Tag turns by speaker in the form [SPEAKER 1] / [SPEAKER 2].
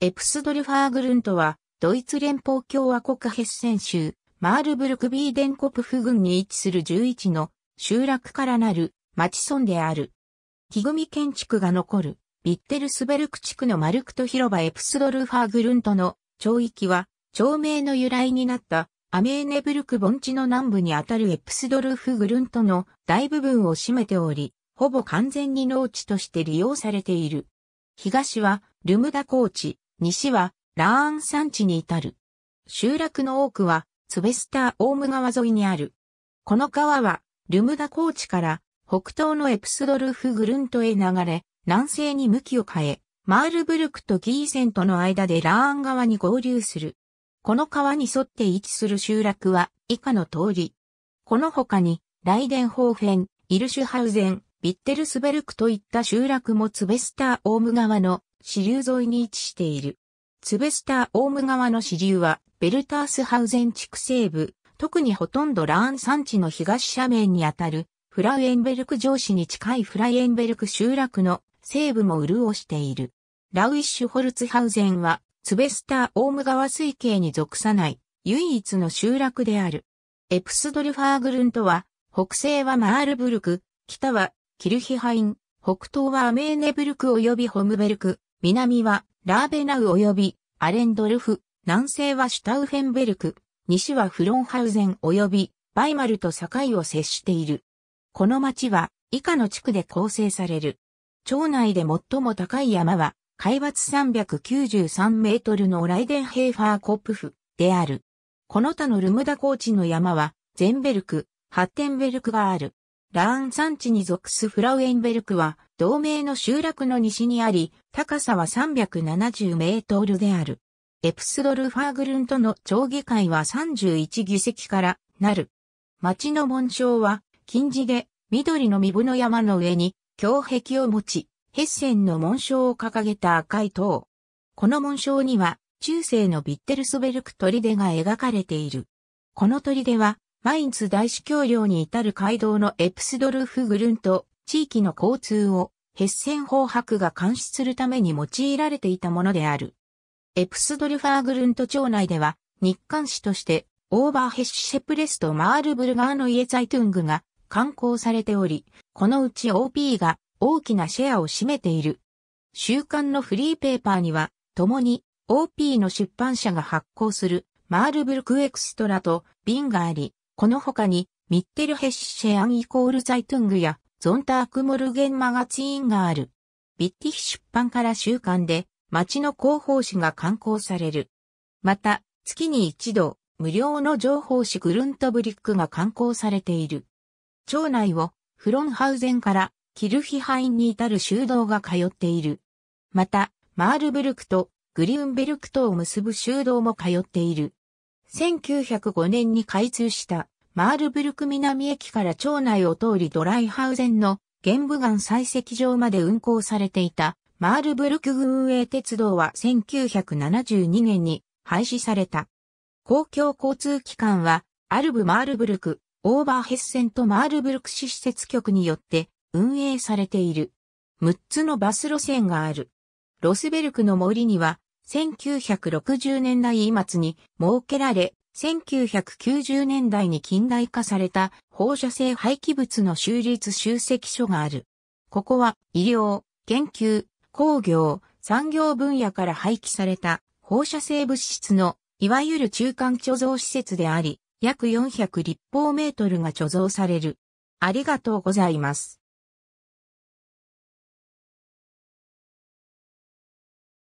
[SPEAKER 1] エプスドルファーグルントは、ドイツ連邦共和国ヘッセン州、マールブルクビーデンコプフ郡に位置する11の集落からなる町村である。木組建築が残る、ビッテルスベルク地区のマルクト広場エプスドルファーグルントの町域は、町名の由来になったアメーネブルク盆地の南部にあたるエプスドルフグルントの大部分を占めており、ほぼ完全に農地として利用されている。東はルムダ高地、西はラーン山地に至る。集落の多くはツベスターオーム川沿いにある。この川はルムダ高地から北東のエプスドルフグルントへ流れ、南西に向きを変え、マールブルクとギーセントの間でラーン川に合流する。この川に沿って位置する集落は以下の通り。この他に、ライデンホーフェン、イルシュハウゼン、ビッテルスベルクといった集落もツベスターオーム川の支流沿いに位置している。ツベスターオーム川の支流は、ベルタースハウゼン地区西部、特にほとんどラーン山地の東斜面にあたる、フラウエンベルク城市に近いフラウエンベルク集落の西部も潤している。ラウイッシュホルツハウゼンは、ツベスターオーム川水系に属さない、唯一の集落である。エプスドルファーグルントは、北西はマールブルク、北はキルヒハイン、北東はアメーネブルク及びホムベルク、南はラーベナウ及びアレンドルフ、南西はシュタウフェンベルク、西はフロンハウゼン及びバイマルと境を接している。この町は以下の地区で構成される。町内で最も高い山は、海抜393メートルのライデンヘイファーコップフである。この他のルムダ高地の山は、ゼンベルク、ハッテンベルクがある。ラーン山地に属すフラウエンベルクは、同名の集落の西にあり、高さは370メートルである。エプスドルファーグルンとの町議会は31議席からなる。町の紋章は、金字で、緑の身分の山の上に、強壁を持ち、ヘッセンの紋章を掲げた赤い塔。この紋章には、中世のビッテルスベルク砦が描かれている。この砦は、マインツ大司教領に至る街道のエプスドルフグルント、地域の交通をヘッセン法白が監視するために用いられていたものである。エプスドルファーグルント町内では、日刊誌として、オーバーヘッシェプレスとマールブルガーのイエザイトゥングが刊行されており、このうち OP が大きなシェアを占めている。週刊のフリーペーパーには、共に OP の出版社が発行するマールブルクエクストラとビンがあり、この他に、ミッテルヘッシェアンイコールザイトングや、ゾンタークモルゲンマガツインがある。ビッティヒ出版から週間で、町の広報誌が刊行される。また、月に一度、無料の情報誌グルントブリックが刊行されている。町内を、フロンハウゼンから、キルヒハインに至る修道が通っている。また、マールブルクとグリウンベルクとを結ぶ修道も通っている。1905年に開通したマールブルク南駅から町内を通りドライハウゼンの玄武岩採石場まで運行されていたマールブルク運営鉄道は1972年に廃止された。公共交通機関はアルブマールブルク、オーバーヘッセンとマールブルク市施設局によって運営されている。6つのバス路線がある。ロスベルクの森には1960年代末に設けられ、1990年代に近代化された放射性廃棄物の収立集積所がある。ここは医療、研究、工業、産業分野から廃棄された放射性物質のいわゆる中間貯蔵施設であり、約400立方メートルが貯蔵される。ありがとうございます。